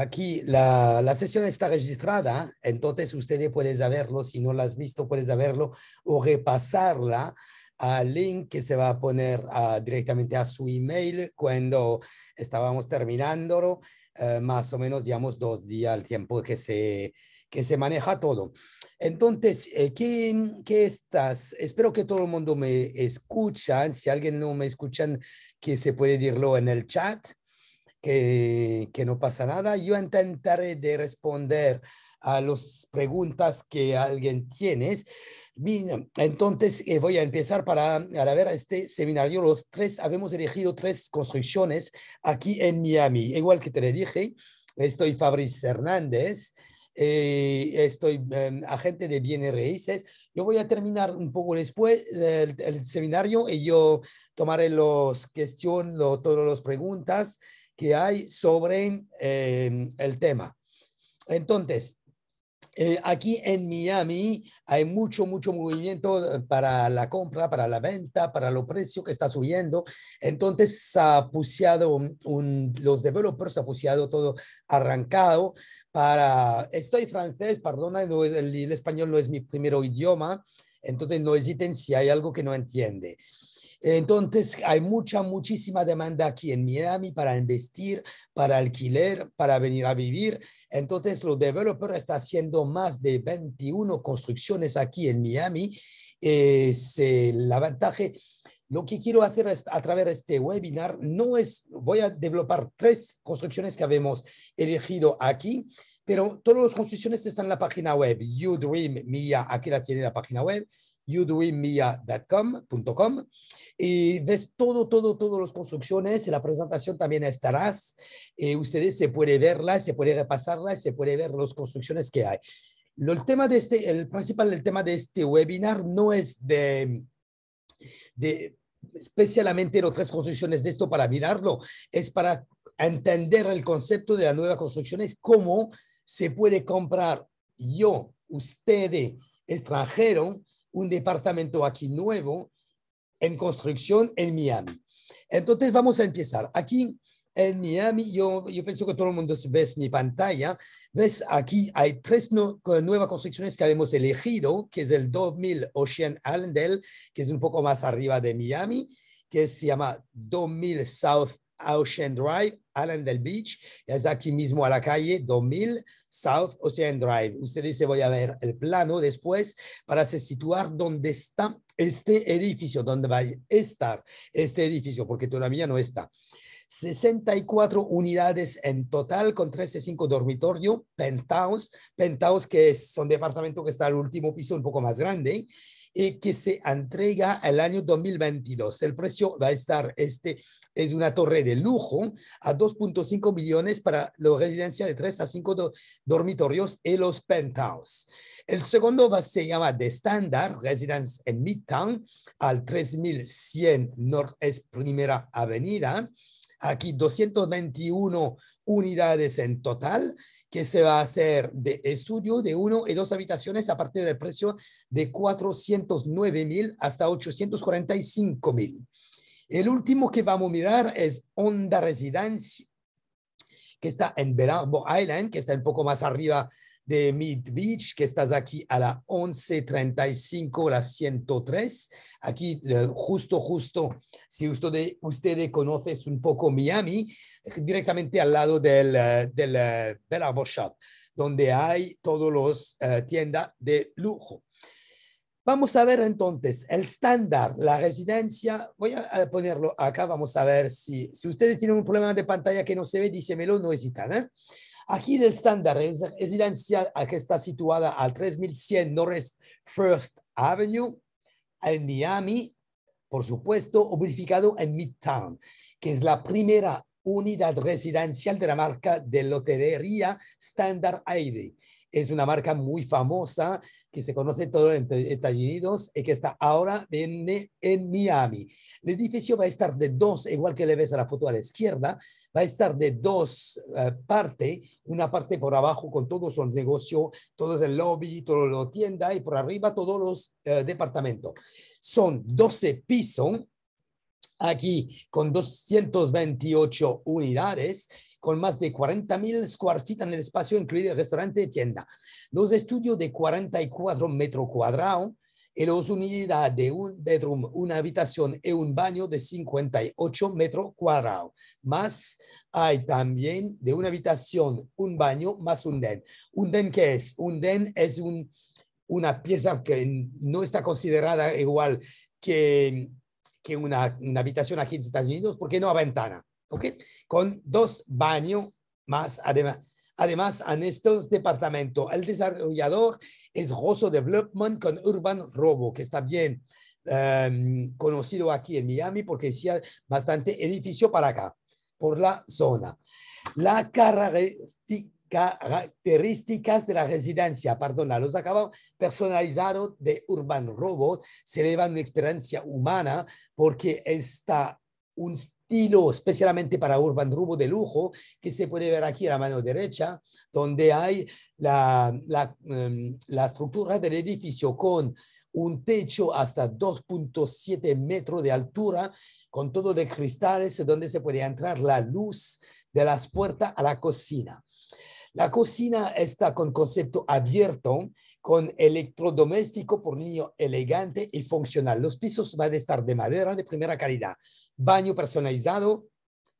Aquí la, sesión está registrada, entonces ustedes pueden saberlo, si no la has visto, puedes saberlo o repasarla al link que se va a poner ah, directamente a su email cuando estábamos terminándolo, eh, más o menos, digamos, dos días al tiempo que se, se maneja todo. Entonces, eh, quién ¿qué, estás? Espero que todo el mundo me escucha. Si alguien no me escucha, que se puede decirlo en el chat que, no pasa nada. Yo intentaré eh, de responder a las preguntas que alguien tiene. Entonces, eh, voy a empezar para, a ver este seminario. Los tres, habíamos elegido tres construcciones aquí en Miami. Igual que te le dije, estoy Fabrice Hernández. Eh, estoy em, agente de bienes raíces. Yo voy a terminar un poco después del seminario y yo tomaré los cuestiones, todas las preguntas que hay sobre eh, el tema. Entonces, eh, aquí en Miami hay mucho, mucho movimiento eh, para la compra, para la venta, para los precios que está subiendo. Entonces, se los developers, han ha todo arrancado para, estoy francés, perdona, el, el español no es mi primer idioma, entonces no hesiten si hay algo que no entiende. Entonces, hay mucha, muchísima demanda aquí en Miami para investir, para alquiler, para venir a vivir. Entonces, los developers están haciendo más de 21 construcciones aquí en Miami. Es eh, la ventaja. Lo que quiero hacer a través de este webinar no es, voy a desarrollar tres construcciones que habíamos elegido aquí, pero todas las construcciones están en la página web. You Dream Mia, aquí la tiene la página web youdoingmia.com y ves todo, todo, todas las construcciones. La presentación también estarás. Eh, ustedes se puede verla, se puede repasarla, se puede ver las construcciones que hay. el tema de este, el principal el tema de este webinar no es de, de especialmente las tres construcciones de esto para mirarlo, es para entender el concepto de la nueva construcción, es cómo se puede comprar yo, ustedes, extranjeros, un departamento aquí nuevo en construcción en Miami. Entonces vamos a empezar. Aquí en Miami, yo, yo pienso que todo el mundo ve mi pantalla. Ves, aquí hay tres nuevas construcciones que habíamos elegido, que es el 2000 Ocean Island, que es un poco más arriba de Miami, que se llama 2000 South Ocean Drive, del Beach, es aquí mismo a la calle 2000 South Ocean Drive. Usted dice, voy a ver el plano después para se situar dónde está este edificio, dónde va a estar este edificio, porque todavía no está. 64 unidades en total con 135 dormitorios, penthouse, penthouse que es un departamento que está al último piso un poco más grande y que se entrega el año 2022. El precio va a estar, este es una torre de lujo a 2.5 millones para la residencia de 3 a 5 dormitorios y los penthouse. El segundo va, se llama The Standard Residence en Midtown al 3100 North Primera Avenida. Aquí 221 unidades en total, que se va a hacer de estudio de uno y dos habitaciones a partir del precio de 409 mil hasta 845 mil. El último que vamos a mirar es Onda Residencia, que está en Verano Island, que está un poco más arriba de Mid Beach, que estás aquí a la 11.35, la 103. Aquí, eh, justo, justo, si ustedes usted conoces un poco Miami, directamente al lado del, eh, del Bell eh, Shop, donde hay todos los tiendas de lujo. Vamos a ver entonces el estándar, la residencia. Voy a ponerlo acá, vamos a ver si, si ustedes tienen un problema de pantalla que no se ve, dísemelo, no hesitan. ¿eh? Aquí del estándar, residencia eh, que está situada al 3100 North First Avenue, en Miami, por supuesto, ubicado en Midtown, que es la primera unidad residencial de la marca de lotería Standard Aide. Es una marca muy famosa que se conoce todo en Estados Unidos y que está ahora en, en Miami. El edificio va a estar de dos, igual que le ves a la foto a la izquierda, va a estar de dos eh, partes, una parte por abajo con todos los negocios, todo el lobby, toda la tienda y por arriba todos los eh, departamentos. Son 12 pisos aquí con 228 unidades, con más de 40.000 square feet en el espacio, incluido el restaurante y tienda. Los estudios de 44 metros cuadrados y las unidades de un bedroom, una habitación y un baño de 58 metros cuadrados. Más hay también de una habitación, un baño más un den. ¿Un den qué es? Un den es un, una pieza que no está considerada igual que una, habitación aquí en Estados Unidos, porque no a ventana, ¿ok? Con dos baños más además. Además, en estos departamentos, el desarrollador es Rosso Development con Urban Robo, que está bien em, conocido aquí en Miami porque sí hay bastante edificio para acá, por la zona. La característica características de la residencia, perdón, los acabados personalizados de Urban Robot se elevan una experiencia humana porque está un estilo especialmente para Urban Robot de lujo que se puede ver aquí a la mano derecha, donde hay la, la, em, la estructura del edificio con un techo hasta 2.7 metros de altura, con todo de cristales donde se puede entrar la luz de las puertas a la cocina. La cocina está con concepto abierto, con electrodoméstico por niño elegante y funcional. Los pisos van a estar de madera de primera calidad. Baño personalizado,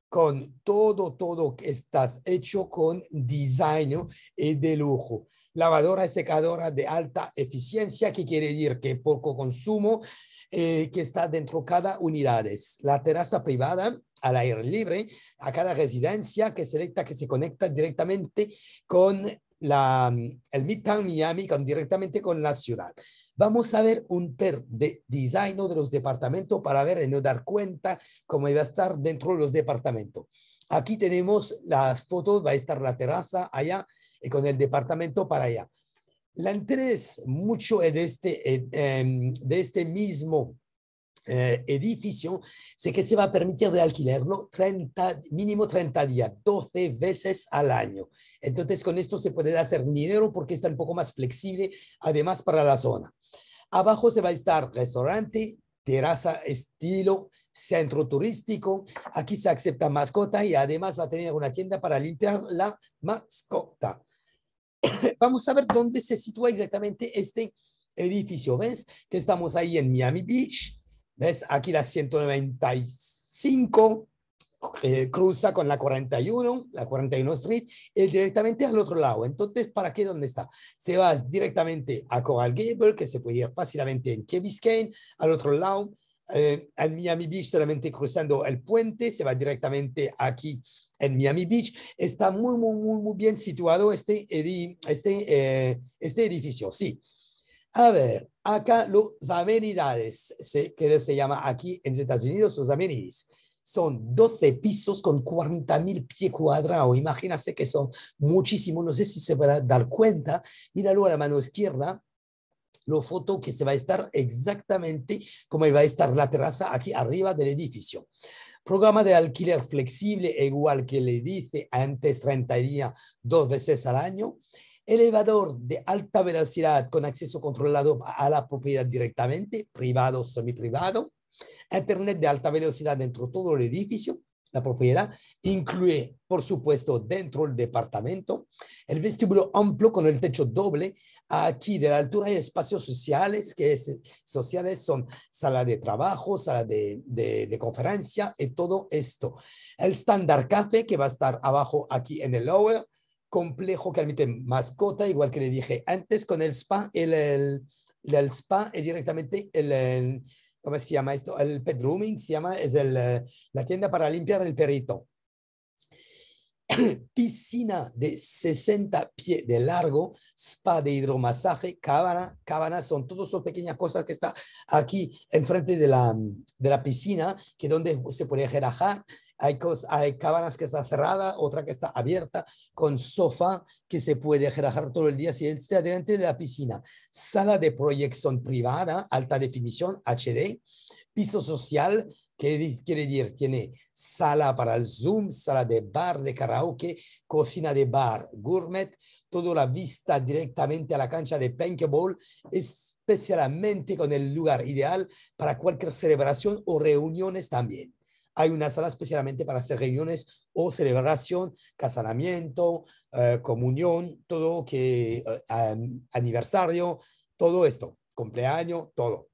con todo, todo que estás hecho con diseño y de lujo. Lavadora y secadora de alta eficiencia, que quiere decir que poco consumo, eh, que está dentro cada unidades. La terraza privada al aire libre a cada residencia que que se conecta directamente con la, el Midtown Miami con, directamente con la ciudad. Vamos a ver un per de diseño de los departamentos para ver y eh, no dar cuenta cómo iba a estar dentro de los departamentos. Aquí tenemos las fotos, va a estar la terraza allá y eh, con el departamento para allá. La interés mucho eh, de este, em, de este mismo eh, edificio, sé que se va a permitir de alquilarlo 30, mínimo 30 días, 12 veces al año. Entonces, con esto se puede hacer dinero porque está un poco más flexible, además para la zona. Abajo se va a estar restaurante, terraza estilo centro turístico. Aquí se acepta mascota y además va a tener una tienda para limpiar la mascota. Vamos a ver dónde se sitúa exactamente este edificio. ¿Ves que estamos ahí en Miami Beach? ¿Ves? Aquí la 195 eh, cruza con la 41, la 41 Street, y eh, directamente al otro lado. Entonces, ¿para qué dónde está? Se va directamente a Coral Gable, que se puede ir fácilmente en Key Biscayne, al otro lado, eh, en Miami Beach, solamente cruzando el puente, se va directamente aquí en Miami Beach. Está muy, muy, muy, muy bien situado este, este, este edificio, sí. A ver, acá los amenidades, que se llama aquí en Estados Unidos los amenities son 12 pisos con 40.000 pies cuadrados. Imagínense que son muchísimos, no sé si se van a dar cuenta. Míralo a la mano izquierda, la foto que se va a estar exactamente como iba a estar la terraza aquí arriba del edificio. Programa de alquiler flexible, igual que le dice antes 30 días, dos veces al año elevador de alta velocidad con acceso controlado a la propiedad directamente, privado o semi-privado, Internet de alta velocidad dentro de todo el edificio, la propiedad, incluye, por supuesto, dentro del departamento, el vestíbulo amplio con el techo doble, aquí de la altura hay espacios sociales, que es, sociales son sala de trabajo, sala de, de, de, conferencia y eh, todo esto. El estándar café que va a estar abajo aquí en el lower, complejo que admite mascota, igual que le dije antes, con el spa, el, el, spa es directamente el, ¿cómo se llama esto? El pet rooming se llama, es la tienda para limpiar el perrito. Piscina de 60 pies de largo, spa de hidromasaje, cabana, cabana son todas esas pequeñas cosas que está aquí enfrente de la, de la piscina, que donde se puede relajar, hay, cámaras que está cerrada, otra que está abierta, con sofá que se puede relajar todo el día si está delante de la piscina. Sala de proyección privada, alta definición, HD. Piso social, que quiere decir, tiene sala para el Zoom, sala de bar, de karaoke, cocina de bar, gourmet, toda la vista directamente a la cancha de paintball, especialmente con el lugar ideal para cualquier celebración o reuniones también. Hay una sala especialmente para hacer reuniones o celebración, casamiento, eh, comunión, todo que eh, aniversario, todo esto, cumpleaños, todo.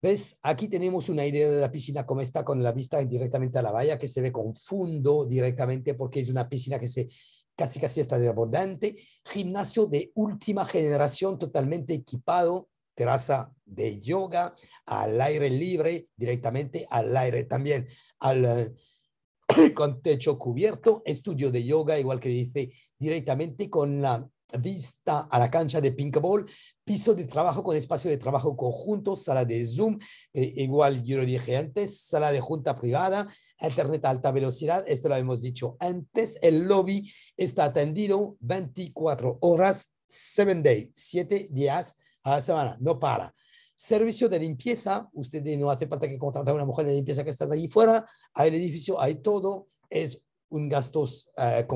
¿Ves? Aquí tenemos una idea de la piscina como está con la vista directamente a la valla que se ve con fondo directamente porque es una piscina que se casi casi está de abundante. Gimnasio de última generación totalmente equipado terraza de yoga, al aire libre, directamente al aire también, eh, con techo cubierto, estudio de yoga, igual que dice, directamente con la vista a la cancha de ping-pong, piso de trabajo con espacio de trabajo conjunto, sala de Zoom, eh, igual yo lo dije antes, sala de junta privada, internet a alta velocidad, esto lo hemos dicho antes, el lobby está atendido 24 horas, 7 days, 7 días a la semana, no para. Servicio de limpieza, usted no hace falta que contrate a una mujer de limpieza que está allí fuera, hay el edificio, hay todo, es un gasto eh,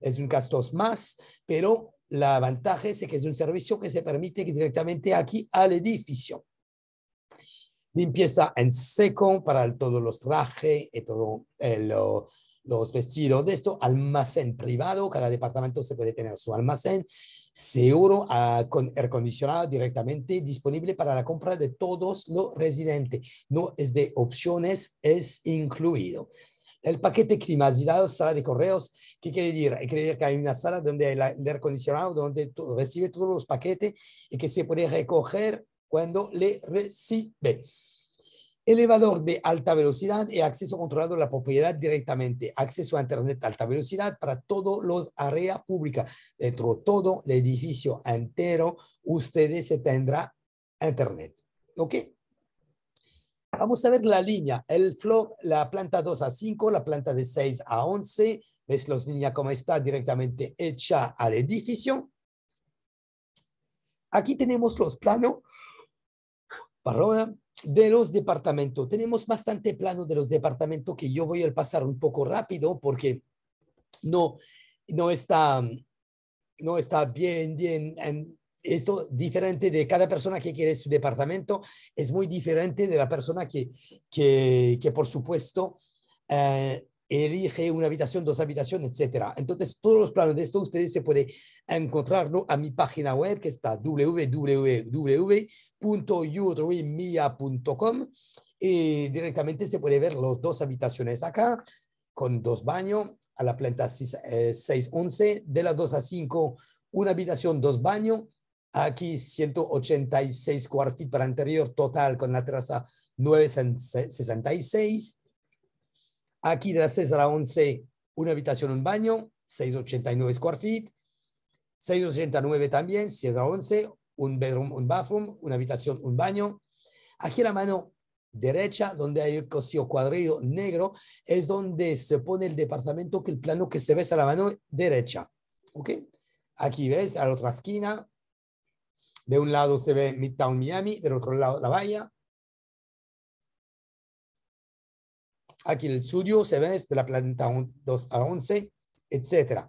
es un gasto más, pero la ventaja es que es un servicio que se permite directamente aquí al edificio. Limpieza en seco para todos los trajes y eh, todos eh, los vestidos de esto. Almacén privado, cada departamento se puede tener su almacén seguro ah, con air acondicionado directamente disponible para la compra de todos los residentes. No es de opciones, es incluido. El paquete climatizado, sala de correos, ¿qué quiere decir? Quiere decir que hay una sala donde hay el acondicionado, donde recibe todos los paquetes y que se puede recoger cuando le recibe. Elevador de alta velocidad y acceso controlado a la propiedad directamente. Acceso a Internet alta velocidad para todos los áreas públicas. Dentro de todo el edificio entero, ustedes se tendrá Internet. ¿Ok? Vamos a ver la línea. El flow, la planta 2 a 5, la planta de 6 a 11. ¿Ves los líneas como está directamente hecha al edificio? Aquí tenemos los planos. Perdón de los departamentos. Tenemos bastante plano de los departamentos que yo voy a pasar un poco rápido porque no, no, está, no está bien, bien. En, em, esto diferente de cada persona que quiere su departamento, es muy diferente de la persona que, por supuesto, eh, Elige una habitación, dos habitaciones, etc. Entonces, todos los planos de esto ustedes se pueden encontrarlo a mi página web que está www.youtubemia.com y directamente se puede ver las dos habitaciones acá con dos baños a la planta 611 eh, de las 2 a 5, una habitación, dos baños. Aquí 186 cuartos para anterior total con la terraza 966 Aquí de la César 11, una habitación, un baño, 689 square feet. 689 también, César 11, un bedroom, un bathroom, una habitación, un baño. Aquí la mano derecha, donde hay el cosido cuadrillo negro, es donde se pone el departamento, que el plano que se ve es a la mano derecha. ¿Ok? Aquí ves, a la otra esquina, de un lado se ve Midtown Miami, del otro lado la bahía, aquí en el estudio se ve desde la planta 2 a 11, etc.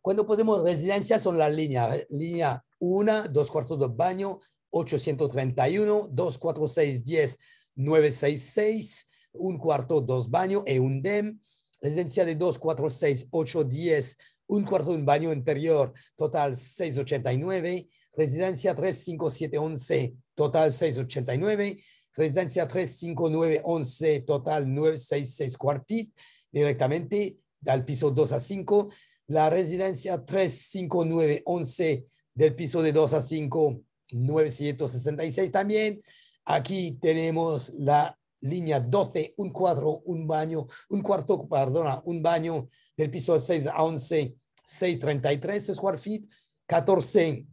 Cuando ponemos residencia son las líneas, línea 1, eh, 2 cuartos de baño, 831, 2, 4, 6, 10, 9, 6, 6, un cuarto, 2 baño y e un DEM, residencia de 2, 4, 6, 8, 10, un cuarto, un baño interior, total 689, residencia 3, 5, 7, 11, total 689, Residencia 35911, total 966 feet, directamente del piso 2 a 5. La residencia 35911 del piso de 2 a 5, 966 también. Aquí tenemos la línea 12, un cuadro, un baño, un cuarto, perdona, un baño del piso 6 a 11, 633 square feet, 14,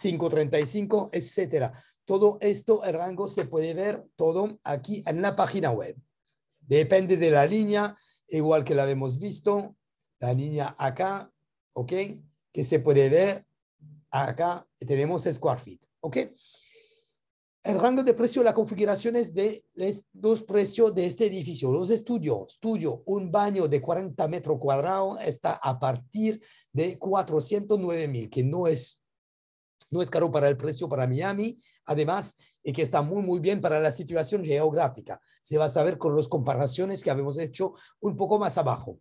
535, etcétera. Todo esto, el rango se puede ver todo aquí en la página web. Depende de la línea, igual que la hemos visto, la línea acá, ¿ok? Que se puede ver acá, tenemos square feet, ¿ok? El rango de precio, la configuración es de los precios de este edificio. Los estudios, estudio, un baño de 40 metros cuadrados está a partir de 409 mil, que no es no es caro para el precio para Miami, además y eh, que está muy muy bien para la situación geográfica. Se va a saber con las comparaciones que habíamos hecho un poco más abajo.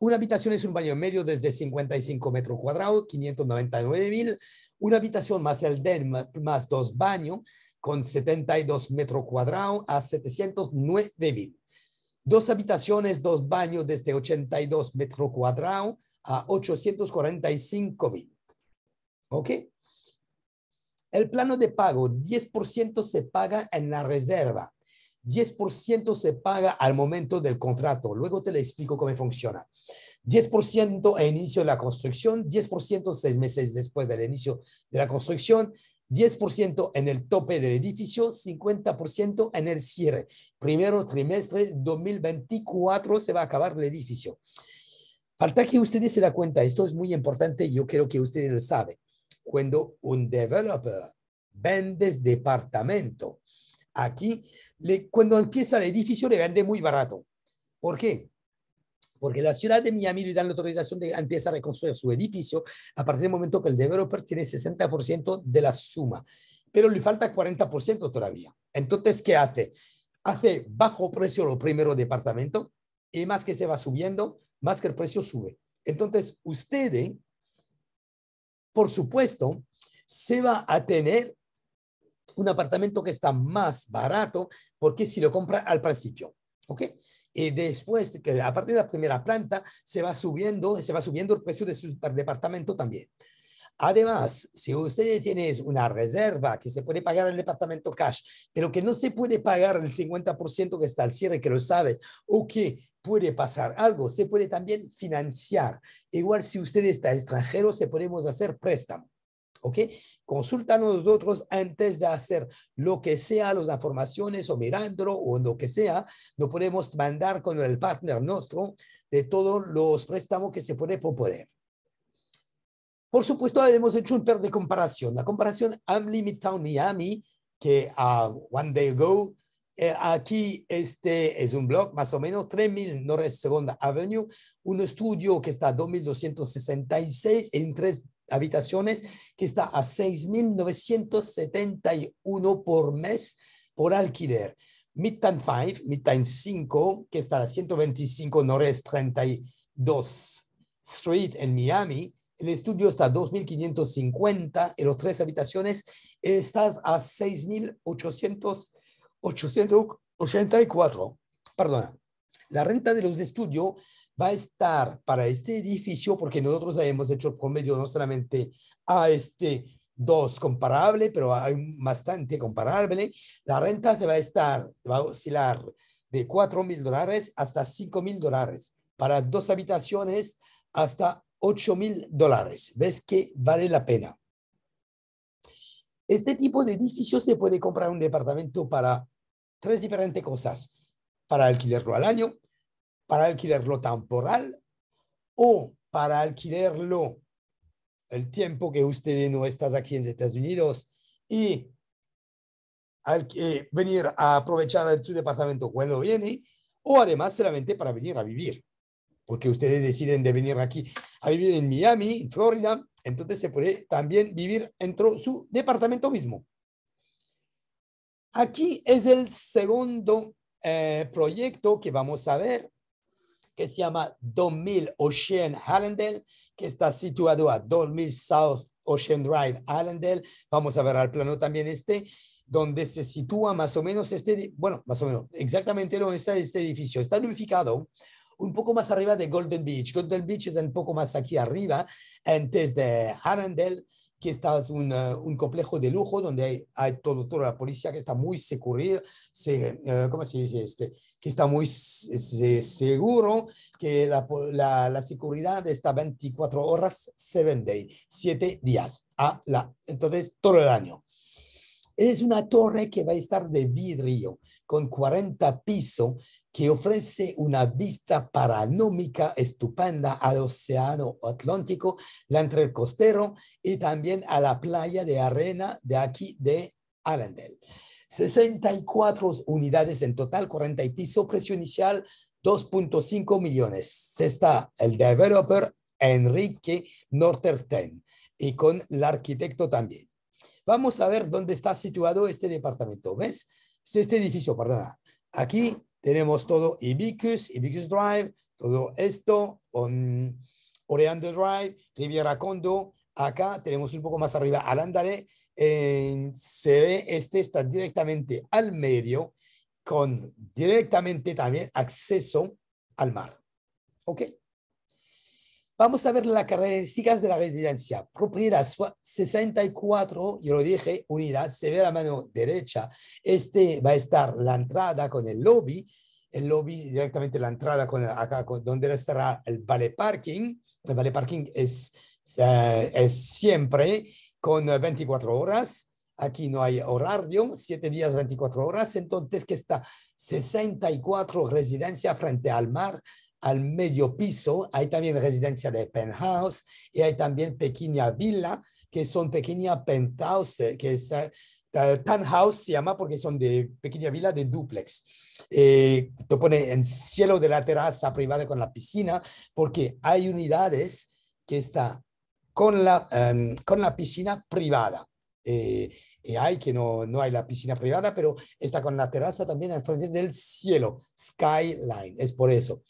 Una habitación es un baño medio desde 55 metros cuadrados, 599 mil. Una habitación más el den más dos baños con 72 metros cuadrados a 709 mil. Dos habitaciones, dos baños desde 82 metros cuadrados a 845 mil. ¿Ok? El plano de pago, 10% se paga en la reserva, 10% se paga al momento del contrato. Luego te le explico cómo funciona. 10% al inicio de la construcción, 10% seis meses después del inicio de la construcción, 10% en el tope del edificio, 50% en el cierre. Primero trimestre 2024 se va a acabar el edificio. Falta que ustedes se den cuenta, esto es muy importante, yo creo que ustedes lo saben cuando un developer vendes departamento, aquí cuando empieza el edificio le vende muy barato. ¿Por qué? Porque la ciudad de Miami le dan la autorización de empezar a reconstruir su edificio a partir del momento que el developer tiene 60% de la suma, pero le falta 40% todavía. Entonces, ¿qué hace? Hace bajo precio los primeros departamentos y más que se va subiendo, más que el precio sube. Entonces, ustedes por supuesto, se va a tener un apartamento que está más barato porque si lo compra al principio, ¿ok? Y después, que a partir de la primera planta, se va subiendo, se va subiendo el precio de su departamento también. Además, si usted tiene una reserva que se puede pagar en el departamento cash, pero que no se puede pagar el 50% que está al cierre, que lo sabe, o que puede pasar algo, se puede también financiar. Igual si usted está extranjero, se podemos hacer préstamo. ¿Ok? a nosotros antes de hacer lo que sea, las informaciones o mirándolo o lo que sea, no podemos mandar con el partner nuestro de todos los préstamos que se puede proponer. Por supuesto, hemos hecho un par de comparaciones. La comparación Midtown Miami, que a ah, One Day Ago, eh, aquí este es un blog más o menos, 3000 North Segunda Avenue, un estudio que está a 2266 en tres habitaciones, que está a 6971 por mes por alquiler. Midtown 5, Midtown 5, que está a 125 North 32 Street en Miami, el estudio está a 2.550 en los tres habitaciones, estás a 6.884. Perdona, la renta de los estudios va a estar para este edificio, porque nosotros hemos hecho promedio no solamente a este dos comparable, pero hay bastante comparable, la renta se va a estar, va a oscilar de 4,000 mil dólares hasta 5,000 mil dólares para dos habitaciones hasta 8 mil dólares. ¿Ves que vale la pena? Este tipo de edificio se puede comprar un departamento para tres diferentes cosas. Para alquilarlo al año, para alquilarlo temporal o para alquilarlo el tiempo que usted no está aquí en Estados Unidos y eh, venir a aprovechar su departamento cuando viene o además solamente para venir a vivir porque ustedes deciden de venir aquí a vivir en Miami, en Florida, entonces se puede también vivir dentro de su departamento mismo. Aquí es el segundo eh, proyecto que vamos a ver, que se llama 2000 Ocean Allendale, que está situado a 2000 South Ocean Drive, Allendale. Vamos a ver al plano también este, donde se sitúa más o menos este, bueno, más o menos exactamente donde está este edificio. Está unificado un poco más arriba de Golden Beach. Golden Beach es un poco más aquí arriba, antes de Harandel, que está eh, un, complejo de lujo donde hay, todo, toda la policía que está muy segura, eh, ¿cómo se este? que está muy seguro, que la, la, seguridad está 24 horas, 7 días, entonces todo el año. Es una torre que va a estar de vidrio con 40 pisos que ofrece una vista paranómica estupenda al océano Atlántico, la entre el costero y también a la playa de arena de aquí de Arendelle. 64 unidades en total, 40 pisos, precio inicial 2.5 millones. Se Está el developer Enrique Norterten y con el arquitecto también. Vamos a ver dónde está situado este departamento. ¿Ves? Este edificio, perdón. Aquí tenemos todo Ibicus, Ibicus Drive, todo esto, um, Drive, Riviera Condo. Acá tenemos un poco más arriba Alándale. se ve, este está directamente al medio, con directamente también acceso al mar. ¿Ok? Vamos a ver las características de la residencia. Propiedad 64, yo lo dije, unidad, se ve la mano derecha. Este va a estar la entrada con el lobby, el lobby directamente la entrada con acá con, donde estará el valet parking. El valet parking es, eh, es siempre con 24 horas. Aquí no hay horario, 7 días, 24 horas. Entonces, que está 64 residencia frente al mar al medio piso, hay también residencia de penthouse y hay también pequeña villa, que son pequeña penthouse, que es eh, tan house se llama porque son de pequeña villa de duplex. Eh, te pone en cielo de la terraza privada con la piscina, porque hay unidades que está con la, em, con la piscina privada. Eh, y eh, hay que no, hay la piscina privada, pero está con la terraza también al frente del cielo, skyline, es por eso.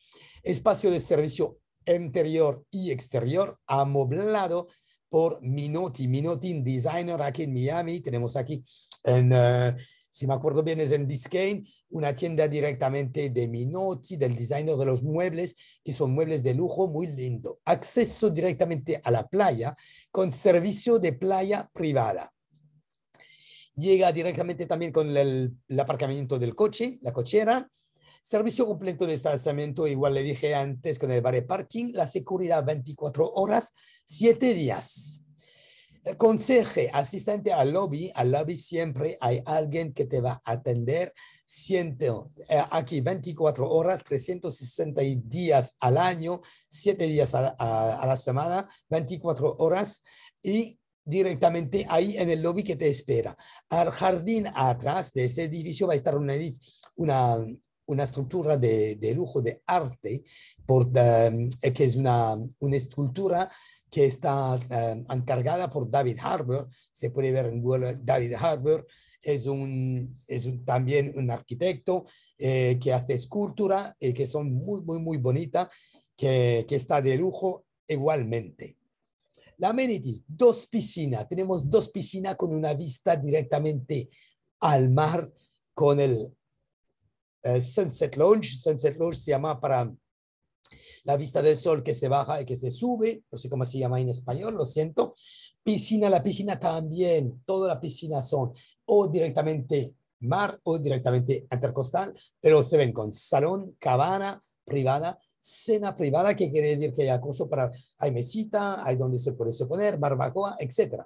Espacio de servicio interior y exterior amoblado por Minotti, Minotti Designer aquí en Miami, tenemos aquí en... Eh, si me acuerdo bien, es en Biscayne, una tienda directamente de Minotti, del designer de los muebles, que son muebles de lujo muy lindo. Acceso directamente a la playa con servicio de playa privada llega directamente también con el, aparcamiento del coche, la cochera. Servicio completo de estacionamiento, igual le dije antes con el bar de parking, la seguridad 24 horas, 7 días. Conseje, asistente al lobby, al lobby siempre hay alguien que te va a atender Siento, eh, aquí 24 horas, 360 días al año, 7 días a, a la semana, 24 horas y directamente ahí en el lobby que te espera. Al jardín atrás de este edificio va a estar una, estructura de, lujo de arte, por, em, eh, que es una, una escultura que está em, encargada por David Harbour. Se puede ver en Google David Harbour. Es, es también un arquitecto eh, que hace escultura eh, que son muy, muy, muy bonitas, que, que está de lujo igualmente. La amenities, dos piscinas. Tenemos dos piscinas con una vista directamente al mar, con el, el eh, Sunset Lounge. Sunset Lounge se llama para la vista del sol que se baja y que se sube, no sé cómo se llama en español, lo siento. Piscina, la piscina también, todas las piscinas son o directamente mar o directamente intercostal, pero se ven con salón, cabana privada cena privada, que quiere decir que hay acoso para, hay mesita, hay donde se puede poner, barbacoa, etc.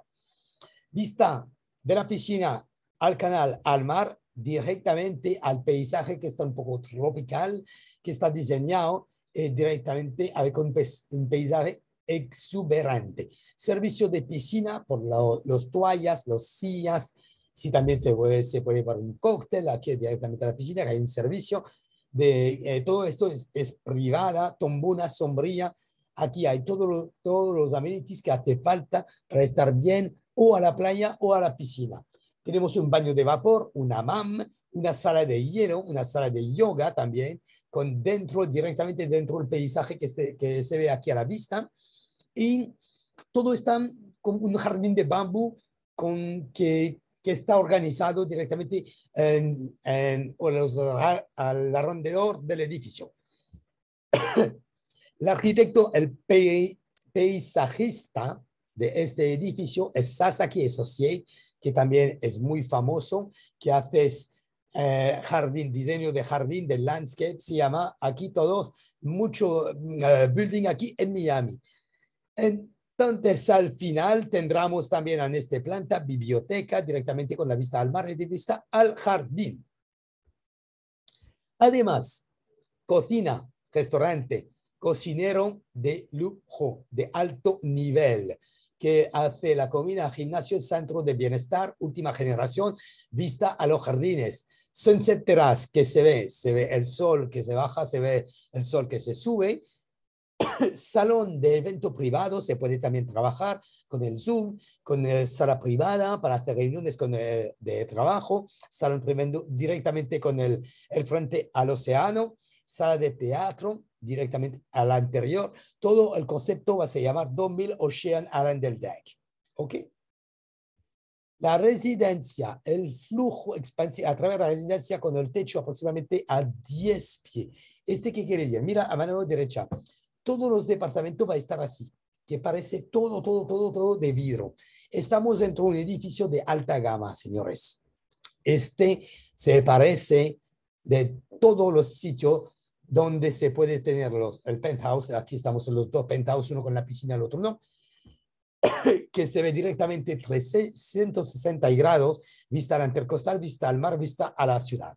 Vista de la piscina al canal, al mar, directamente al paisaje que está un poco tropical, que está diseñado eh, directamente con un, paisaje exuberante. Servicio de piscina por los toallas, los sillas, si también se puede, se puede llevar un cóctel aquí directamente a la piscina, que hay un servicio, de eh, todo esto es, privada, tombona, sombrilla. Aquí hay todos todos los amenities que hace falta para estar bien o a la playa o a la piscina. Tenemos un baño de vapor, una mam, una sala de hielo, una sala de yoga también, con dentro, directamente dentro del paisaje que se, que se ve aquí a la vista. Y todo está con un jardín de bambú con que que está organizado directamente en, los, al alrededor del edificio. El arquitecto, el paisajista de este edificio es Sasaki Associate, que también es muy famoso, que hace eh, jardín, diseño de jardín, de landscape, se llama aquí todos, mucho eh, building aquí en Miami. Entonces, al final tendremos también en esta planta biblioteca directamente con la vista al mar y de vista al jardín. Además, cocina, restaurante, cocinero de lujo, de alto nivel, que hace la comida, gimnasio, centro de bienestar, última generación, vista a los jardines. Sunset Terrace, que se ve, se ve el sol que se baja, se ve el sol que se sube, salón de evento privado, se puede también trabajar con el Zoom, con eh, sala privada para hacer reuniones eh, de trabajo, salón tremendo directamente con el, frente al océano, sala de teatro directamente al anterior. Todo el concepto va a se llamar 2000 Ocean Arendelle Deck. ¿Ok? La residencia, el flujo expansivo a través de la residencia con el techo aproximadamente a 10 pies. ¿Este qué quiere decir? Mira a mano derecha todos los departamentos va a estar así, que parece todo, todo, todo, todo de vidrio. Estamos dentro de un edificio de alta gama, señores. Este se parece de todos los sitios donde se puede tener los, el penthouse, aquí estamos en los dos penthouses, uno con la piscina, el otro no, que se ve directamente 360 grados, vista al intercostal, vista al mar, vista a la ciudad.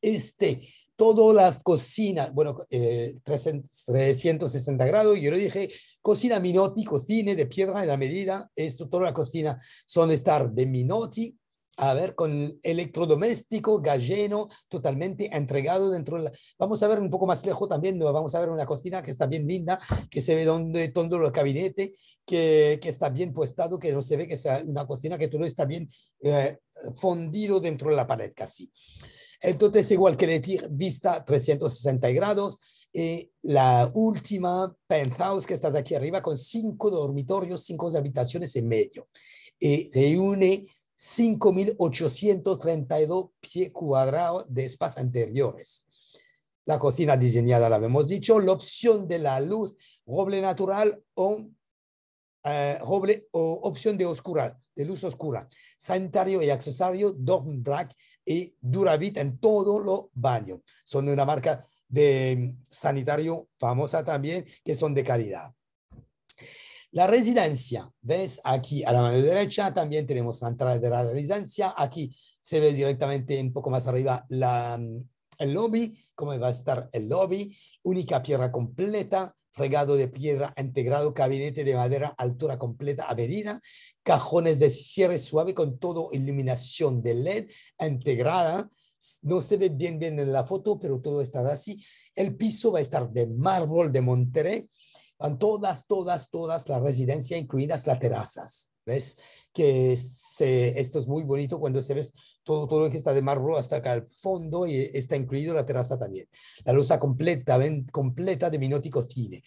Este Toda las cocinas, bueno, 360 eh, grados, yo le dije, cocina Minotti, cocine de piedra en la medida, esto, toda la cocina son estar de Minotti, a ver, con electrodoméstico galleno totalmente entregado dentro. De la... Vamos a ver un poco más lejos también, vamos a ver una cocina que está bien linda, que se ve donde todo el gabinete, que, que está bien puestado, que no se ve que sea una cocina que todo está bien eh, fundido dentro de la pared casi. Entonces, igual que decir vista 360 grados. Eh, la última, penthouse, que está de aquí arriba, con cinco dormitorios, cinco habitaciones en medio. Eh, y reúne 5.832 pies cuadrados de espacios anteriores. La cocina diseñada, la hemos dicho, la opción de la luz, roble natural o, eh, o opción de oscura, de luz oscura, sanitario y accesorio, dorm y Duravit en todos los baños. Son de una marca de mm, sanitario famosa también, que son de calidad. La residencia, ¿ves? Aquí a la mano derecha también tenemos la entrada de la residencia. Aquí se ve directamente un poco más arriba la, mm, el lobby, cómo va a estar el lobby. Única piedra completa, regado de piedra integrado, gabinete de madera, altura completa a medida cajones de cierre suave con todo iluminación de LED integrada. No se ve bien bien en la foto, pero todo está así. El piso va a estar de mármol de Monterrey. En todas, todas, todas las residencias, incluidas las terrazas. ¿Ves? Que esto es muy bonito cuando se ve todo, todo lo que está de mármol hasta acá al fondo y está incluido la terraza también. La luz completa, completa de Minotico Cine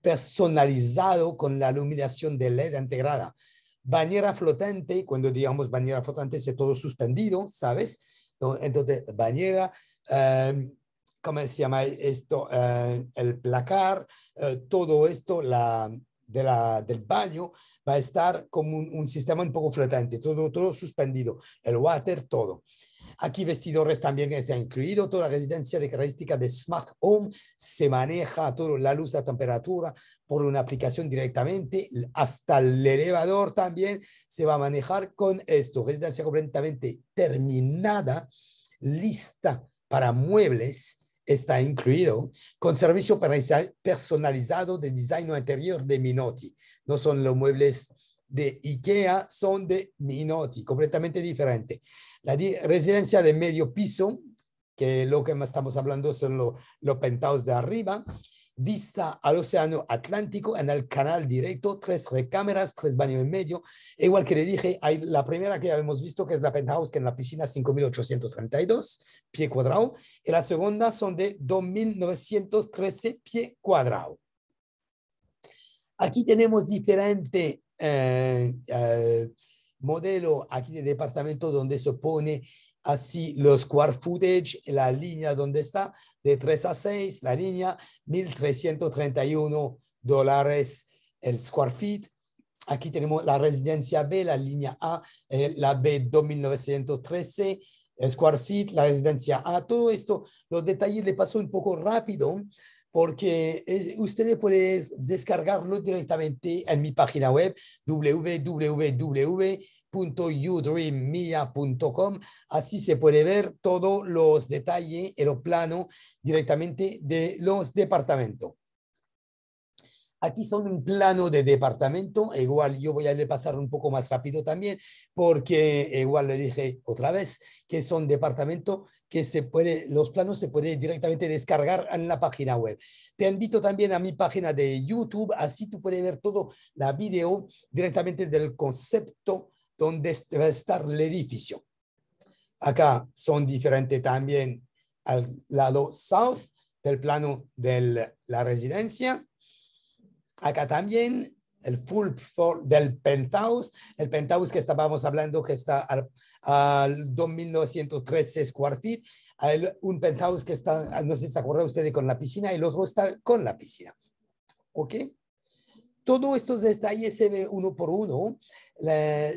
personalizado con la iluminación de LED integrada bañera flotante, cuando digamos bañera flotante, es todo suspendido, ¿sabes? Entonces, bañera, em, ¿cómo se llama esto? Em, el placar, eh, todo esto la, de la, del baño va a estar como un, un, sistema un poco flotante, todo, todo suspendido, el water, todo. Aquí vestidores también está incluido. Toda la residencia de características de Smart Home se maneja toda la luz, la temperatura por una aplicación directamente. Hasta el elevador también se va a manejar con esto. Residencia completamente terminada, lista para muebles está incluido, con servicio personalizado de diseño interior de Minotti. No son los muebles de IKEA son de Minotti, completamente diferente. La residencia de medio piso, que lo que más estamos hablando son los lo penthouse de arriba, vista al océano Atlántico en el canal directo, tres recámaras, tres baños en medio. Igual que le dije, hay la primera que ya hemos visto, que es la penthouse, que en la piscina 5.832 pie cuadrado, y la segunda son de 2.913 pie cuadrado. Aquí tenemos diferente eh, eh, modelo aquí de departamento donde se pone así los square footage, la línea donde está, de 3 a 6, la línea 1.331 dólares el square feet. Aquí tenemos la residencia B, la línea A, eh, la B 2913, square feet, la residencia A, todo esto, los detalles le paso un poco rápido, porque eh, ustedes pueden descargarlo directamente en mi página web www.udreammia.com. Así se puede ver todos los detalles, los plano directamente de los departamentos. Aquí son un plano de departamento, igual yo voy a pasar un poco más rápido también, porque eh, igual le dije otra vez que son departamento que se puede, los planos se pueden directamente descargar en la página web. Te invito también a mi página de YouTube, así tú puedes ver todo la video directamente del concepto donde va a estar el edificio. Acá son diferentes también al lado south del plano de la residencia Acá también el full for, del penthouse, el penthouse que estábamos hablando que está al, 2913 square feet, un penthouse que está, no sé si se acuerda ustedes, con la piscina, el otro está con la piscina. ¿Ok? Todos estos detalles se ve uno por uno.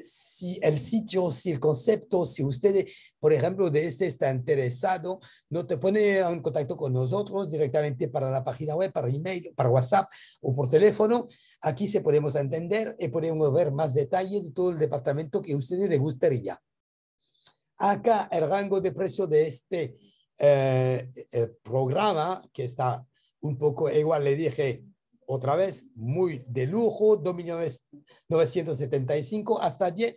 si el sitio, si el concepto, si usted, por ejemplo, de este está interesado, no te pone en contacto con nosotros directamente para la página web, para email, para WhatsApp o por teléfono. Aquí se podemos entender y eh, podemos ver más detalles de todo el departamento que a ustedes les gustaría. Acá el rango de precio de este eh, eh, programa, que está un poco igual, le dije, otra vez muy de lujo, 2.975 hasta 10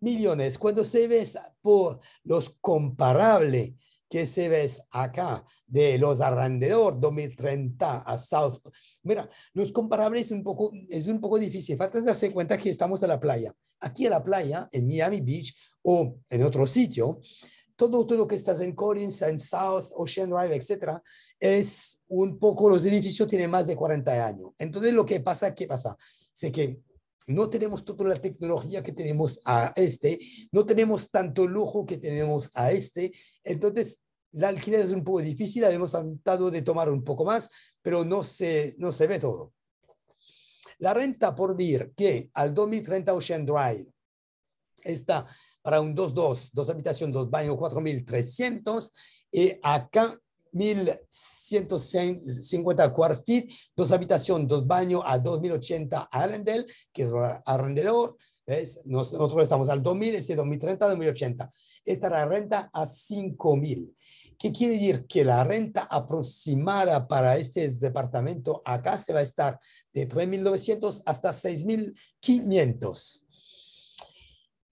millones. Cuando se ves por los comparables que se ves acá de los arrendadores 2030 a South. Mira, los comparables es un poco, es un poco difícil. Falta darse cuenta que estamos en la playa. Aquí en la playa, en Miami Beach o en otro sitio, todo, todo lo que estás en Collins, en South, Ocean Drive, etcétera, es un poco, los edificios tienen más de 40 años. Entonces, lo que pasa, ¿qué pasa? Sé que no tenemos toda la tecnología que tenemos a este, no tenemos tanto lujo que tenemos a este. Entonces, la alquiler es un poco difícil, habíamos tratado de tomar un poco más, pero no se, no se ve todo. La renta por decir que al 2030 Ocean Drive está para un 2-2, dos habitaciones, dos baños, 4.300 y acá 1.150 cuartos, dos habitaciones, dos baños a 2.080 Arendel, que es arrendador. Nosotros estamos al 2000, ese 2030, 2080. Esta la renta a 5000. ¿Qué quiere decir? Que la renta aproximada para este departamento acá se va a estar de 3.900 hasta 6.500.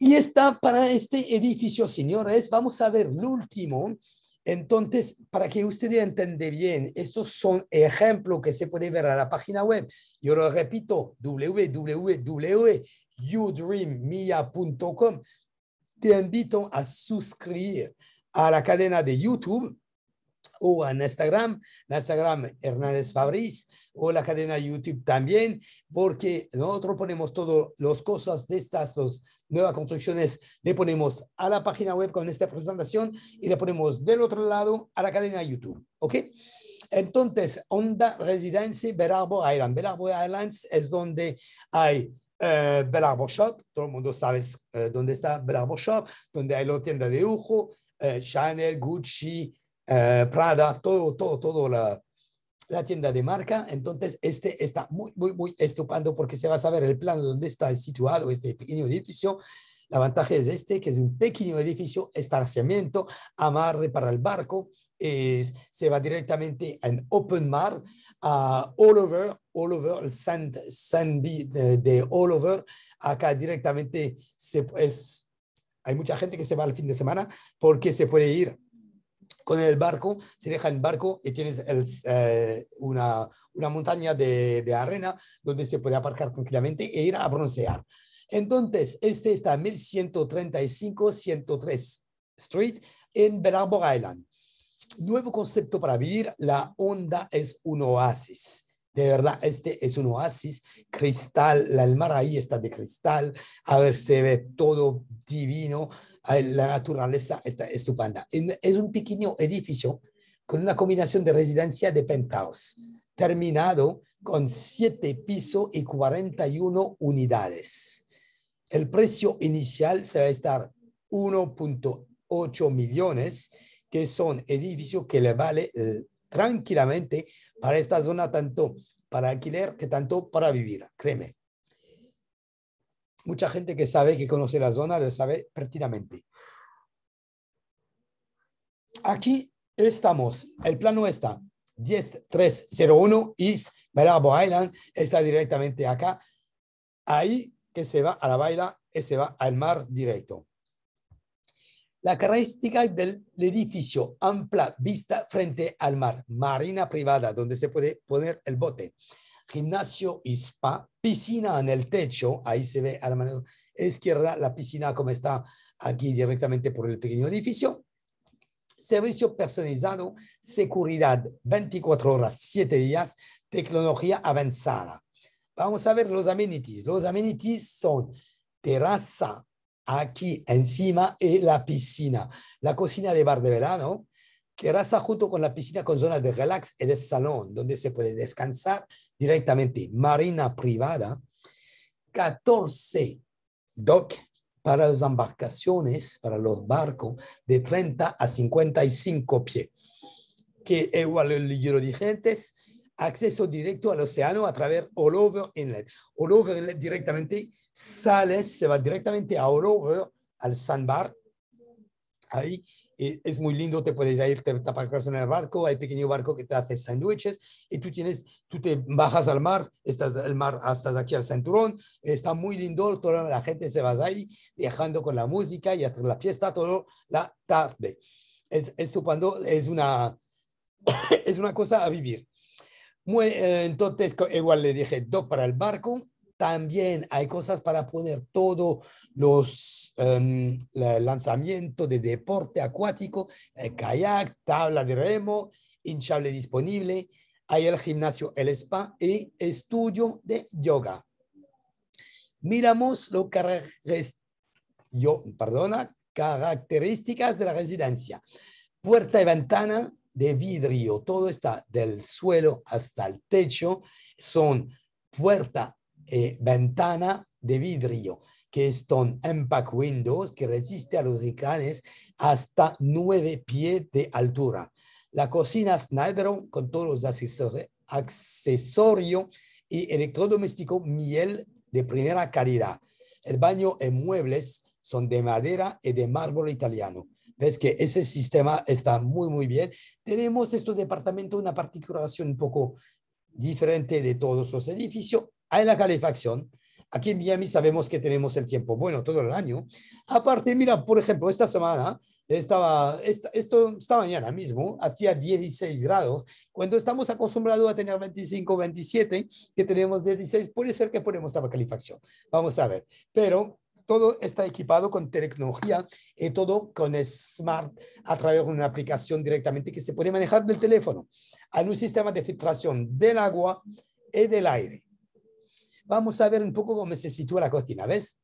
Y está para este edificio, señores. Vamos a ver lo último. Entonces, para que ustedes entiendan bien, estos son ejemplos que se puede ver a la página web. Yo lo repito, www.udreammia.com. Te invito a suscribir a la cadena de YouTube o en Instagram, en Instagram Hernández Fabriz o la cadena YouTube también, porque nosotros ponemos todas las cosas de estas nuevas construcciones, le ponemos a la página web con esta presentación y le ponemos del otro lado a la cadena YouTube, ¿ok? Entonces, Onda Residencia, Belarbo Island. Belarbo Islands es donde hay Belarbo eh, Shop, todo el mundo sabe eh, dónde está Belarbo Shop, donde hay la tienda de lujo, eh, Chanel, Gucci, eh, Prada, todo, todo, toda la, tienda de marca. Entonces, este está muy, muy, muy estupendo porque se va a saber el plan donde está situado este pequeño edificio. La ventaja es este, que es un pequeño edificio, estacionamiento amarre para el barco. se va directamente en open mar a all over, all over, el sand, sand de, de, all over. Acá directamente se, es, hay mucha gente que se va al fin de semana porque se puede ir con el barco, se deja en barco y tienes eh, una, montaña de, arena donde se puede aparcar tranquilamente e ir a broncear. Entonces, este está 1135-103 Street en Bellarbor Island. Nuevo concepto para vivir, la onda es un oasis. De verdad, este es un oasis, cristal, la, el mar ahí está de cristal, a ver, se ve todo divino, la naturaleza está estupenda. Es un pequeño edificio con una combinación de residencia de penthouse, terminado con siete pisos y 41 unidades. El precio inicial se va a estar 1.8 millones, que son edificios que le vale tranquilamente para esta zona, tanto para alquiler que tanto para vivir, créeme. Mucha gente que sabe, que conoce la zona, lo sabe pertinamente. Aquí estamos, el plano está, 10301 East Barabo Island, está directamente acá, ahí que se va a la baila y se va al mar directo. La característica del edificio, amplia vista frente al mar, marina privada donde se puede poner el bote, gimnasio y spa, piscina en el techo, ahí se ve a la mano izquierda la piscina como está aquí directamente por el pequeño edificio, servicio personalizado, seguridad 24 horas, 7 días, tecnología avanzada. Vamos a ver los amenities. Los amenities son terraza, aquí encima es la piscina. La cocina de bar de verano, que raza junto con la piscina con zonas de relax y de salón, donde se puede descansar directamente. Marina privada, 14 docks para las embarcaciones, para los barcos de 30 a 55 pies, que igual el giro de gentes acceso directo al océano a través Over Inlet. Over Inlet directamente sales, se va directamente a Over, al sandbar. Ahí eh, es muy lindo, te puedes ir, te tapas en el barco, hay pequeño barco que te hace sándwiches y tú tienes, tú te bajas al mar, estás el mar hasta ah, aquí al centurón. está muy lindo, toda la gente se va ahí viajando con la música y hacer la fiesta toda la tarde. Es cuando es una, es una cosa a vivir. Eh, entonces, igual le dije, dos para el barco. También hay cosas para poner todos los em, lanzamientos de deporte acuático, eh, kayak, tabla de remo, hinchable disponible. Hay el gimnasio, el spa y estudio de yoga. Miramos lo que yo, perdona, características de la residencia. Puerta y ventana de vidrio, todo está del suelo hasta el techo, son puerta, y eh, ventana de vidrio, que son impact windows, que resiste a los huracanes hasta nueve pies de altura. La cocina Snyder con todos los accesorios accesorio y electrodoméstico miel de primera calidad. El baño y e muebles son de madera y de mármol italiano. Ves que ese sistema está muy, muy bien. Tenemos este departamento una particularización un poco diferente de todos los edificios. Hay la calefacción. Aquí en Miami sabemos que tenemos el tiempo bueno todo el año. Aparte, mira, por ejemplo, esta semana estaba, esto, esta mañana mismo, hacía 16 grados. Cuando estamos acostumbrados a tener 25, 27, que tenemos 16, puede ser que ponemos esta calefacción. Vamos a ver. Pero todo está equipado con tecnología y eh, todo con Smart a través de una aplicación directamente que se puede manejar del teléfono. Hay un sistema de filtración del agua y del aire. Vamos a ver un poco cómo se sitúa la cocina, ¿ves?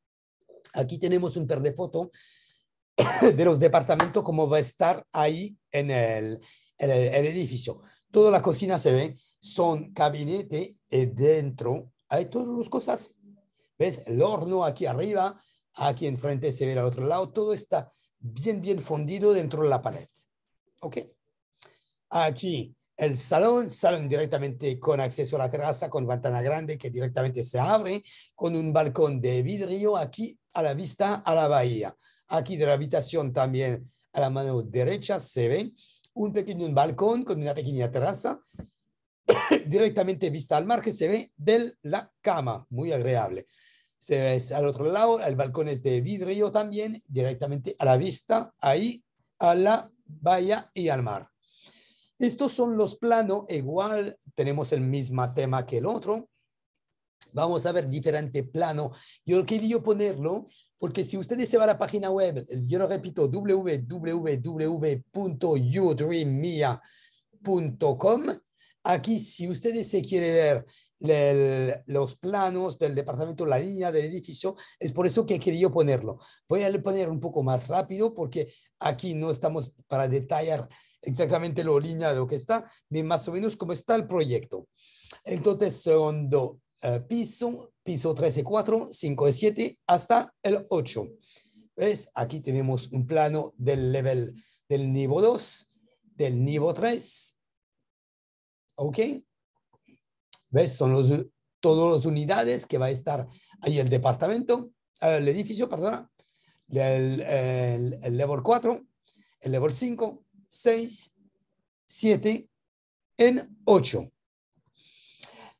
Aquí tenemos un par de fotos de los departamentos, cómo va a estar ahí en el, edificio. Toda la cocina se ve, son gabinete y eh, dentro hay todas las cosas ¿Ves? El horno aquí arriba, aquí enfrente se ve al otro lado, todo está bien, bien fundido dentro de la pared. ¿Ok? Aquí el salón, salón directamente con acceso a la terraza, con ventana grande que directamente se abre, con un balcón de vidrio aquí a la vista a la bahía. Aquí de la habitación también a la mano derecha se ve un pequeño balcón con una pequeña terraza directamente vista al mar que se ve de la cama, muy agradable se ve al otro lado, el balcón es de vidrio también, directamente a la vista, ahí a la bahía y al mar. Estos son los planos, igual tenemos el mismo tema que el otro. Vamos a ver diferente plano. Yo quería ponerlo porque si ustedes se van a la página web, yo lo repito, www.youdreammia.com, aquí si ustedes se quieren ver el, los planos del departamento, la línea del edificio. Es por eso que quería ponerlo. Voy a poner un poco más rápido porque aquí no estamos para detallar exactamente la línea de lo que está, ni más o menos cómo está el proyecto. Entonces, segundo eh, piso, piso 13, 4, 5, y 7 hasta el 8. ¿Ves? Aquí tenemos un plano del level del nivel 2, del nivel 3, ¿ok? ¿Ves? Son los, todas las unidades que va a estar ahí el departamento, ah, el edificio, perdona, el, el, level 4, el level 5, 6, 7, en 8.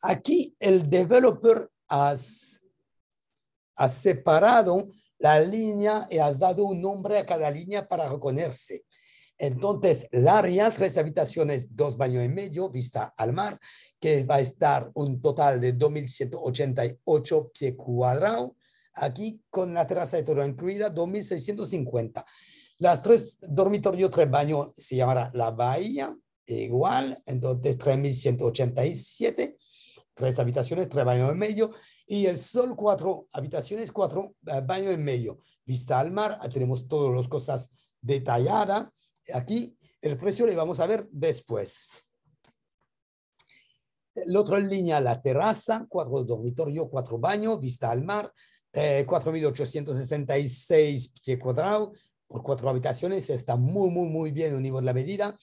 Aquí el developer has, separado la línea y has dado un nombre a cada línea para reconocerse. Entonces, la área, tres habitaciones, dos baños y medio, vista al mar, que va a estar un total de 2.188 pies cuadrados, aquí con la terraza de toro incluida, 2.650. Las tres dormitorios, tres baños, se llamará La Bahía, igual, entonces 3.187, tres habitaciones, tres baños y medio, y el sol cuatro habitaciones, cuatro eh, baños y medio. Vista al mar, tenemos todas las cosas detalladas Aquí el precio le vamos a ver después. La otra línea, la terraza, cuatro dormitorios, cuatro baños, vista al mar, eh, 4.866 pie cuadrado por cuatro habitaciones. Está muy, muy, muy bien a nivel de la medida,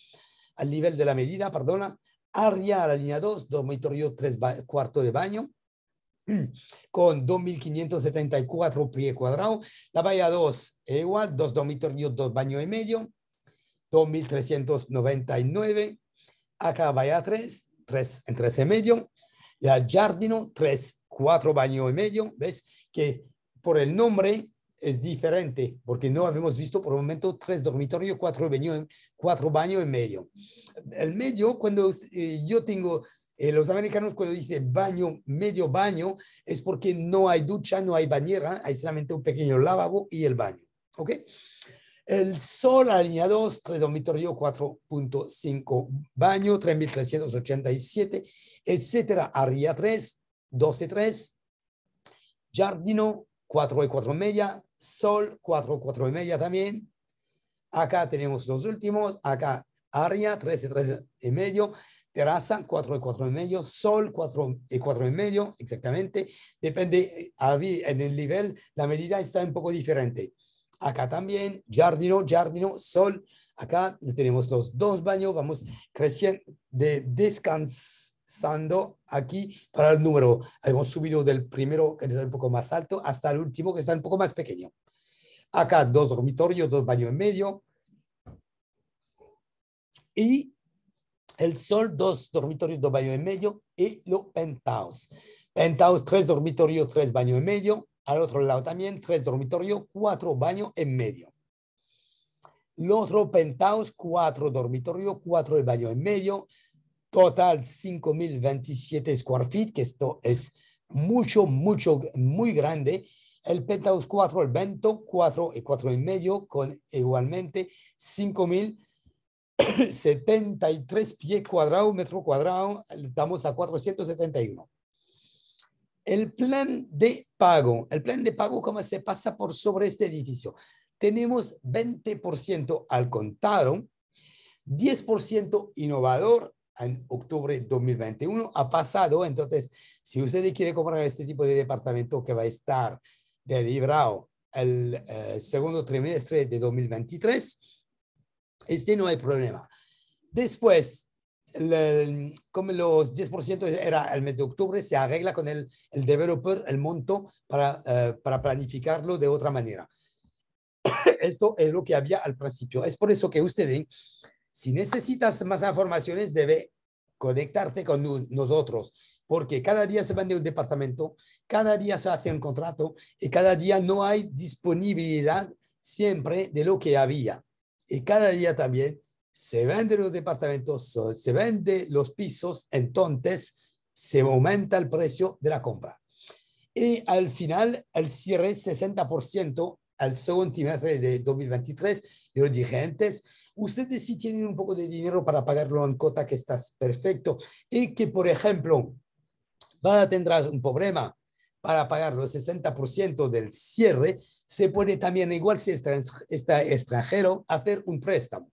al nivel de la medida, perdona. Área a la línea 2, dormitorio, tres cuarto de baño, con 2.574 pie cuadrado. La valla 2 eh, igual, dos dormitorios, dos baños y medio. 2.399, vaya tres, 3 en 3 y medio, y al Jardino tres, cuatro baños y medio. ¿Ves? Que por el nombre es diferente, porque no habíamos visto por el momento tres dormitorios, cuatro baños, cuatro y medio. El medio, cuando eh, yo tengo, eh, los americanos cuando dicen baño, medio baño, es porque no hay ducha, no hay bañera, hay solamente un pequeño lavabo y el baño. ¿Ok? El sol 2, 3 dormitorio, 4.5 baño, 3.387, etcétera. Área 3, 12.3. Jardino, 4 y 4 media. Sol, 4 y 4 y media también. Acá tenemos los últimos. Acá área, 13, 3 y medio. Terraza, 4 y 4 y medio. Sol, 4 y 4 y medio, exactamente. Depende, eh, en el nivel, la medida está un poco diferente acá también, jardino, jardino, sol. Acá tenemos los dos baños, vamos creciendo, descansando aquí para el número. Hemos subido del primero, que está un poco más alto, hasta el último, que está un poco más pequeño. Acá dos dormitorios, dos baños en medio. Y el sol, dos dormitorios, dos baños en medio. Y los penthouse. Penthouse, tres dormitorios, tres baños en medio al otro lado también tres dormitorios, cuatro baños en medio. El otro penthouse, cuatro dormitorios, cuatro baños en medio. Total 5.027 square feet, que esto es mucho, mucho, muy grande. El penthouse cuatro, el vento cuatro y eh, cuatro y medio, con igualmente 5.073 pies cuadrados, metro cuadrado, estamos a 471 el plan de pago. El plan de pago, ¿cómo se pasa por sobre este edificio? Tenemos 20% al contado, 10% innovador en octubre de 2021. Ha pasado, entonces, si usted quiere comprar este tipo de departamento que va a estar deliberado el eh, segundo trimestre de 2023, este no hay problema. Después, como los 10% era el mes de octubre, se arregla con el, el developer el monto para, eh, para planificarlo de otra manera. Esto es lo que había al principio. Es por eso que ustedes, ¿eh? si necesitas más informaciones, debe conectarte con nosotros, porque cada día se van de un departamento, cada día se hace un contrato y cada día no hay disponibilidad siempre de lo que había. Y cada día también se venden los departamentos, se venden los pisos, entonces se aumenta el precio de la compra. Y al final, el cierre 60% al segundo trimestre de 2023. Yo lo dije antes, ustedes si tienen un poco de dinero para pagarlo en cota, que está perfecto, y que, por ejemplo, van a tener un problema para pagar los 60% del cierre, se puede también, igual si está extranjero, hacer un préstamo.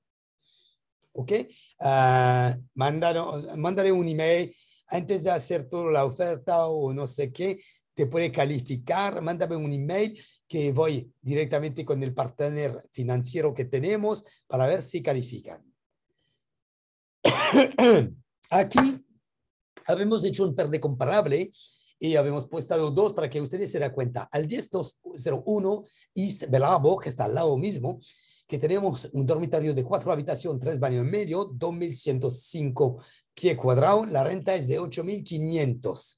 ¿ok? Ah, mandaré un email antes de hacer toda la oferta o no sé qué, te puede calificar, mándame un email que voy directamente con el partner financiero que tenemos para ver si califican. Aquí habemos hecho un PERDE comparable y habemos puesto dos para que ustedes se den cuenta. Al 10201 East Belabo, que está al lado mismo, tenemos un dormitorio de cuatro habitaciones, tres baños y medio, 2.105 pies cuadrados la renta es de 8.500.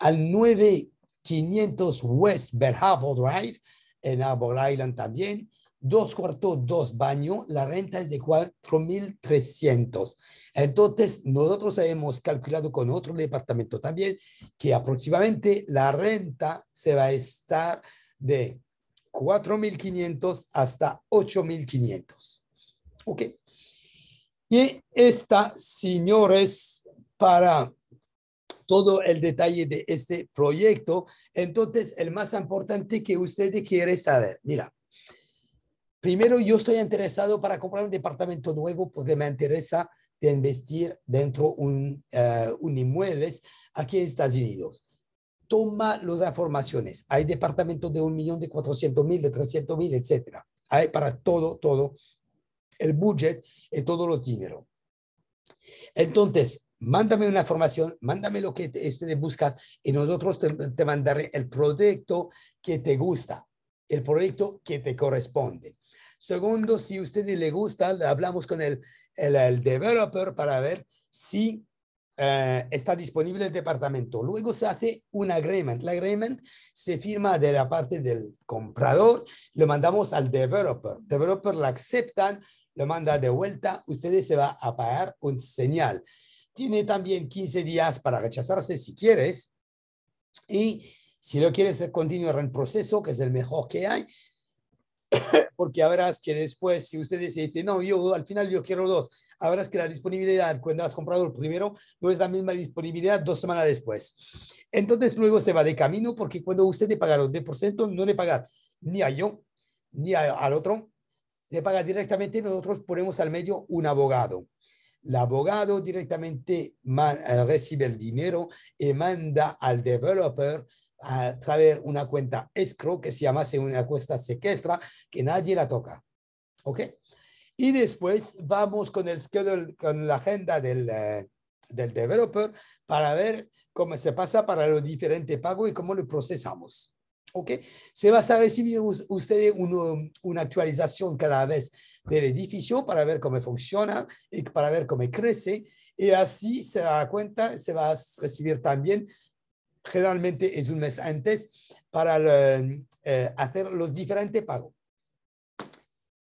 Al 9500 West Bell Drive, en Harbor Island también, dos cuartos, dos baños, la renta es de 4.300. Entonces, nosotros hemos calculado con otro departamento también que aproximadamente la renta se va a estar de 4.500 hasta 8.500. Ok. Y esta, señores, para todo el detalle de este proyecto, entonces el más importante que ustedes quieren saber, mira, primero yo estoy interesado para comprar un departamento nuevo porque me interesa de investir dentro un, eh, un inmueble aquí en Estados Unidos toma las informaciones. Hay departamentos de un millón, de 400 mil, de mil, etcétera. Hay para todo, todo el budget y eh, todos los dineros. Entonces, mándame una información, mándame lo que ustedes buscas y nosotros te, te mandaré el proyecto que te gusta, el proyecto que te corresponde. Segundo, si a ustedes les gusta, hablamos con el, el developer para ver si eh, está disponible el departamento. Luego se hace un agreement. El agreement se firma de la parte del comprador, lo mandamos al developer. Developer lo aceptan, lo manda de vuelta, ustedes se va a pagar un señal. Tiene también 15 días para rechazarse si quieres. Y si lo quieres continuar el proceso, que es el mejor que hay, porque habrás que después, si usted dice, no, yo al final yo quiero dos, habrás que la disponibilidad cuando has comprado el primero no es la misma disponibilidad dos semanas después. Entonces luego se va de camino porque cuando usted le pagaron de por no le paga ni a yo ni al otro, Le paga directamente, nosotros ponemos al medio un abogado. El abogado directamente eh, recibe el dinero y eh, manda al developer a través de una cuenta escrow que se llama una cuenta sequestra que nadie la toca. ¿Ok? Y después vamos con el schedule, con la agenda del, eh, developer para ver cómo se pasa para los diferentes pagos y cómo lo procesamos. ¿Ok? Se va a recibir ustedes una actualización cada vez del edificio para ver cómo funciona y para ver cómo crece. Y así se da cuenta, se va a recibir también generalmente es un mes antes, para eh, eh, hacer los diferentes pagos.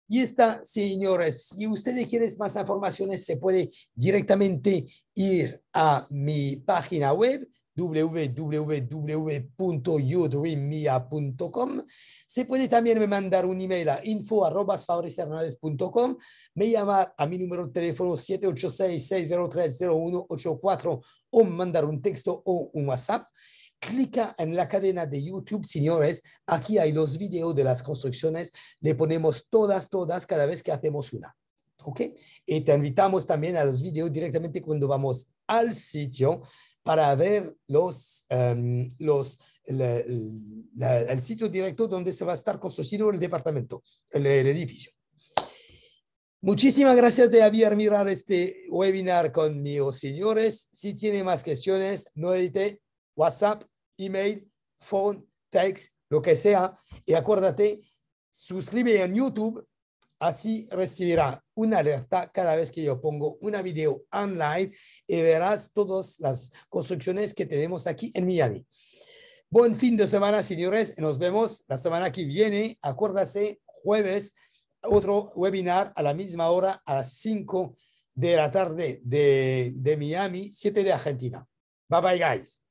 Y esta, señores, si ustedes quieren más informaciones, se puede directamente ir a mi página web www.youdreammia.com. Se puede también me mandar un email a info.fabricernández.com. Me llama a mi número de teléfono 786-603-0184 o mandar un texto o un WhatsApp, clica en la cadena de YouTube, señores. Aquí hay los videos de las construcciones. Le ponemos todas, todas cada vez que hacemos una. ¿Ok? Y te invitamos también a los videos directamente cuando vamos al sitio para ver los, em, los, el sitio directo donde se va a estar construido el departamento, el edificio. Muchísimas gracias de haber mirado este webinar conmigo, señores. Si tiene más cuestiones, no edite WhatsApp, email, phone, text, lo que sea. Y acuérdate, suscríbete en YouTube, así recibirá una alerta cada vez que yo pongo una video online y verás todas las construcciones que tenemos aquí en Miami. Buen fin de semana, señores. Nos vemos la semana que viene. Acuérdase, jueves otro webinar a la misma hora, a las 5 de la tarde de, Miami, 7 de Argentina. Bye bye, guys.